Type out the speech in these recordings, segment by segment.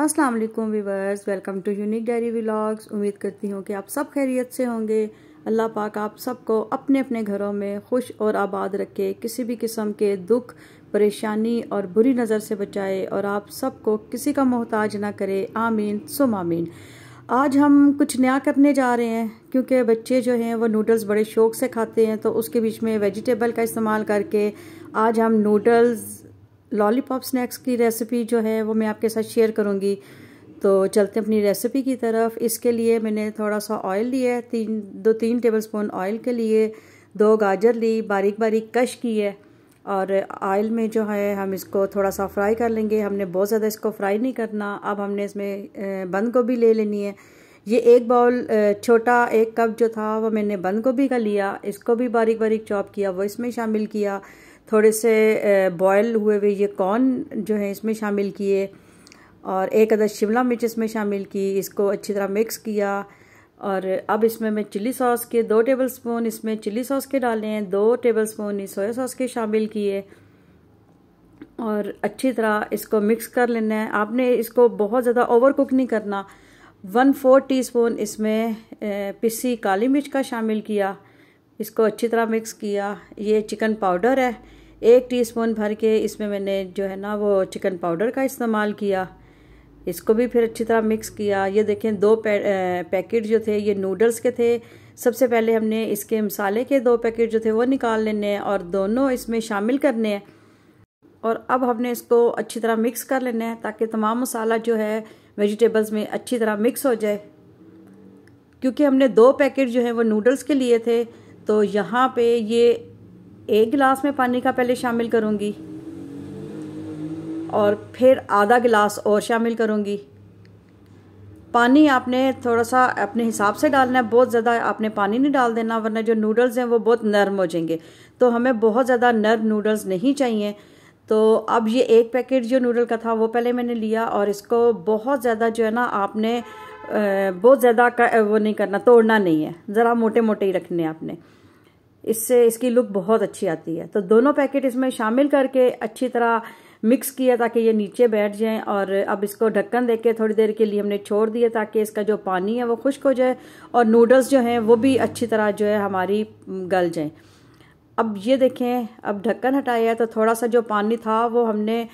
अस्सलाम वालेकुम viewers welcome to Unique Diary vlogs उम्मीद करती हूँ कि आप सब खैरियत से होंगे अल्लाह पाक आप सबको अपने अपने घरों में खुश और आबाद रखे किसी भी किस्म के दुख परेशानी और बुरी नज़र से बचाए और आप सबको किसी का मोहताज ना करे आमीन सुम आमीन आज हम कुछ नया करने जा रहे हैं क्योंकि बच्चे जो हैं वो नूडल्स बड़े शौक से खाते हैं तो उसके बीच में वेजिटेबल का इस्तेमाल करके आज हम नूडल्स लॉलीपॉप स्नैक्स की रेसिपी जो है वो मैं आपके साथ शेयर करूँगी तो चलते अपनी रेसिपी की तरफ इसके लिए मैंने थोड़ा सा ऑयल लिया है तीन दो तीन टेबल स्पून ऑयल के लिए दो गाजर ली बारीक बारीक कश की है और ऑयल में जो है हम इसको थोड़ा सा फ्राई कर लेंगे हमने बहुत ज़्यादा इसको फ्राई नहीं करना अब हमने इसमें बंद गोभी ले लेनी है ये एक बाउल छोटा एक कप जो था वो मैंने बंद गोभी का लिया इसको भी बारीक बारीक चॉप किया वो इसमें शामिल किया थोड़े से बॉयल हुए हुए ये कॉर्न जो है इसमें शामिल किए और एक अदर शिमला मिर्च इसमें शामिल की इसको अच्छी तरह मिक्स किया और अब इसमें मैं चिली सॉस के दो टेबल स्पून इसमें चिली सॉस के डाले हैं दो टेबल स्पून सोया सॉस के शामिल किए और अच्छी तरह इसको मिक्स कर लेना है आपने इसको बहुत ज़्यादा ओवर कुक नहीं करना वन फोर टी स्पून इसमें पिसी काली मिर्च का शामिल किया इसको अच्छी तरह मिक्स किया ये चिकन पाउडर है एक टीस्पून भर के इसमें मैंने जो है ना वो चिकन पाउडर का इस्तेमाल किया इसको भी फिर अच्छी तरह मिक्स किया ये देखें दो पैकेट जो थे ये नूडल्स के थे सबसे पहले हमने इसके मसाले के दो पैकेट जो थे वो निकाल लेने हैं और दोनों इसमें शामिल करने हैं और अब हमने इसको अच्छी तरह मिक्स कर लेना है ताकि तमाम मसाला जो है वेजिटेबल्स में अच्छी तरह मिक्स हो जाए क्योंकि हमने दो पैकेट जो है वो नूडल्स के लिए थे तो यहाँ पे ये एक गिलास में पानी का पहले शामिल करूँगी और फिर आधा गिलास और शामिल करूँगी पानी आपने थोड़ा सा अपने हिसाब से डालना है बहुत ज़्यादा आपने पानी नहीं डाल देना वरना जो नूडल्स हैं वो बहुत नरम हो जाएंगे तो हमें बहुत ज़्यादा नरम नूडल्स नहीं चाहिए तो अब ये एक पैकेट जो नूडल का था वो पहले मैंने लिया और इसको बहुत ज़्यादा जो है ना आपने बहुत ज़्यादा वो नहीं करना तोड़ना नहीं है ज़रा मोटे मोटे ही रखने आपने इससे इसकी लुक बहुत अच्छी आती है तो दोनों पैकेट इसमें शामिल करके अच्छी तरह मिक्स किया ताकि ये नीचे बैठ जाए और अब इसको ढक्कन दे के थोड़ी देर के लिए हमने छोड़ दिया ताकि इसका जो पानी है वो खुश्क हो जाए और नूडल्स जो हैं वो भी अच्छी तरह जो है हमारी गल जाए अब ये देखें अब ढक्कन हटाया तो थोड़ा सा जो पानी था वो हमने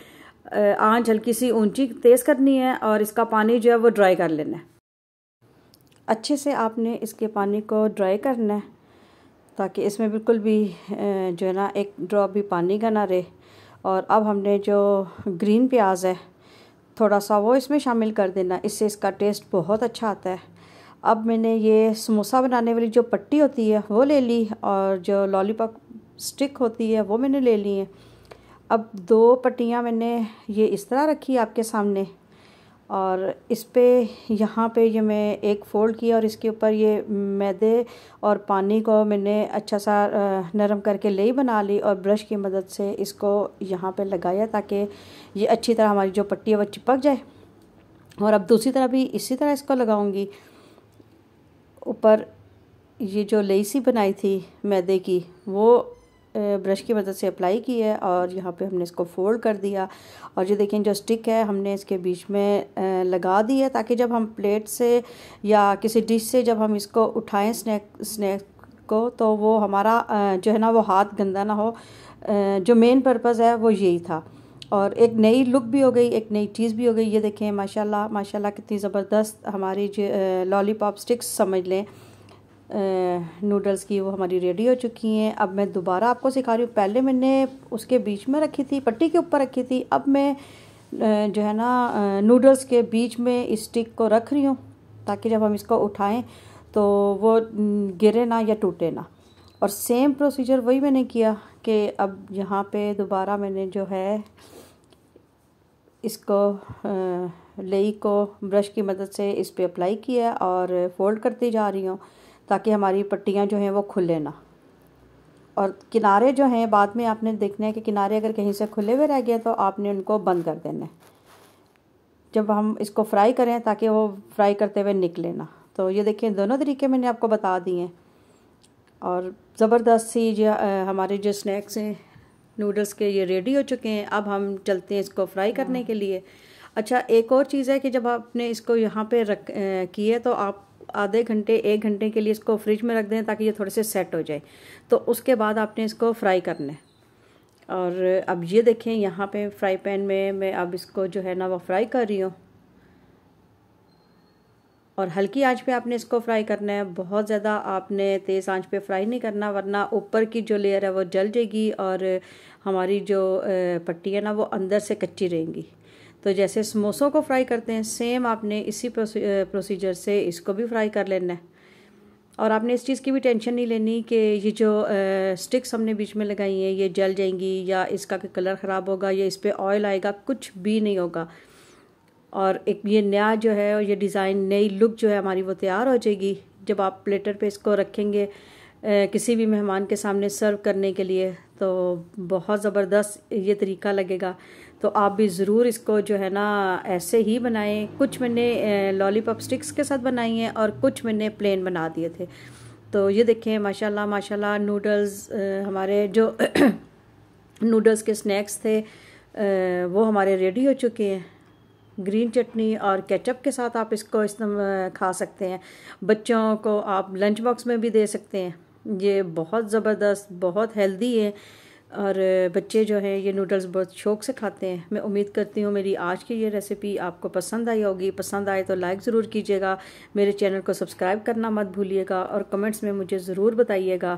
आँच हल्की सी ऊंची तेज़ करनी है और इसका पानी जो है वो ड्राई कर लेना है अच्छे से आपने इसके पानी को ड्राई करना है ताकि इसमें बिल्कुल भी जो है ना एक ड्रॉप भी पानी का ना रहे और अब हमने जो ग्रीन प्याज है थोड़ा सा वो इसमें शामिल कर देना इससे इसका टेस्ट बहुत अच्छा आता है अब मैंने ये समोसा बनाने वाली जो पट्टी होती है वो ले ली और जो लॉलीपॉप स्टिक होती है वो मैंने ले ली है अब दो पट्टियाँ मैंने ये इस तरह रखी आपके सामने और इस पर यहाँ पे ये मैं एक फ़ोल्ड किया और इसके ऊपर ये मैदे और पानी को मैंने अच्छा सा नरम करके ले बना ली और ब्रश की मदद से इसको यहाँ पे लगाया ताकि ये अच्छी तरह हमारी जो पट्टी है वो चिपक जाए और अब दूसरी तरह भी इसी तरह इसको लगाऊंगी ऊपर ये जो लेसी बनाई थी मैदे की वो ब्रश की मदद से अप्लाई की है और यहाँ पे हमने इसको फोल्ड कर दिया और ये देखें जो स्टिक है हमने इसके बीच में लगा दी है ताकि जब हम प्लेट से या किसी डिश से जब हम इसको उठाएं स्नैक स्नैक को तो वो हमारा जो है ना वो हाथ गंदा ना हो जो मेन पर्पज़ है वो यही था और एक नई लुक भी हो गई एक नई चीज़ भी हो गई ये देखें माशाल्लाह माशाल्लाह कितनी ज़बरदस्त हमारी जो लॉलीपॉप स्टिक्स समझ लें नूडल्स की वो हमारी रेडी हो चुकी हैं अब मैं दोबारा आपको सिखा रही हूँ पहले मैंने उसके बीच में रखी थी पट्टी के ऊपर रखी थी अब मैं जो है ना नूडल्स के बीच में इस स्टिक को रख रही हूँ ताकि जब हम इसको उठाएं तो वो गिरे ना या टूटे ना और सेम प्रोसीजर वही मैंने किया कि अब यहाँ पे दोबारा मैंने जो है इसको लेई को ब्रश की मदद से इस पर अप्लाई किया और फोल्ड करती जा रही हूँ ताकि हमारी पट्टियाँ जो हैं वो खुले ना और किनारे जो हैं बाद में आपने देखना है कि किनारे अगर कहीं से खुले हुए रह गए तो आपने उनको बंद कर देना है जब हम इसको फ्राई करें ताकि वो फ्राई करते हुए निकले ना तो ये देखिए दोनों तरीके मैंने आपको बता दिए हैं और ज़बरदस्त सी जो हमारे जो स्नैक्स हैं नूडल्स के ये रेडी हो चुके हैं अब हम चलते हैं इसको फ्राई करने हाँ। के लिए अच्छा एक और चीज़ है कि जब आपने इसको यहाँ पे रख किए तो आप आधे घंटे एक घंटे के लिए इसको फ्रिज में रख दें ताकि ये थोड़े से सेट हो जाए तो उसके बाद आपने इसको फ्राई करना है और अब ये देखें यहाँ पे फ्राई पैन में मैं अब इसको जो है ना वो फ्राई कर रही हूँ और हल्की आंच पे आपने इसको फ्राई करना है बहुत ज़्यादा आपने तेज़ आंच पे फ्राई नहीं करना वरना ऊपर की जो लेयर है वो जल जाएगी और हमारी जो पट्टी है ना वो अंदर से कच्ची रहेंगी तो जैसे समोसों को फ्राई करते हैं सेम आपने इसी प्रोसीजर से इसको भी फ्राई कर लेना है और आपने इस चीज़ की भी टेंशन नहीं लेनी कि ये जो स्टिक्स हमने बीच में लगाई हैं ये जल जाएंगी या इसका कलर ख़राब होगा या इस पर ऑयल आएगा कुछ भी नहीं होगा और एक ये नया जो है और ये डिज़ाइन नई लुक जो है हमारी वो तैयार हो जाएगी जब आप प्लेटर पे इसको रखेंगे किसी भी मेहमान के सामने सर्व करने के लिए तो बहुत ज़बरदस्त ये तरीका लगेगा तो आप भी ज़रूर इसको जो है ना ऐसे ही बनाएं कुछ मैंने लॉलीपॉप स्टिक्स के साथ बनाई हैं और कुछ मैंने प्लेन बना दिए थे तो ये देखें माशाल्लाह माशाल्लाह नूडल्स हमारे जो नूडल्स के स्नैक्स थे वो हमारे रेडी हो चुके हैं ग्रीन चटनी और केचप के साथ आप इसको इस खा सकते हैं बच्चों को आप लंच बॉक्स में भी दे सकते हैं ये बहुत ज़बरदस्त बहुत हेल्दी है और बच्चे जो हैं ये नूडल्स बहुत शौक से खाते हैं मैं उम्मीद करती हूँ मेरी आज की ये रेसिपी आपको पसंद आई होगी पसंद आए तो लाइक ज़रूर कीजिएगा मेरे चैनल को सब्सक्राइब करना मत भूलिएगा और कमेंट्स में मुझे ज़रूर बताइएगा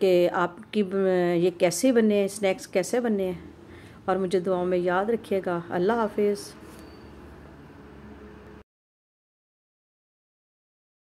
कि आपकी ये कैसे बने स्नैक्स कैसे बने और मुझे दुआओं में याद रखिएगा अल्लाह हाफिज़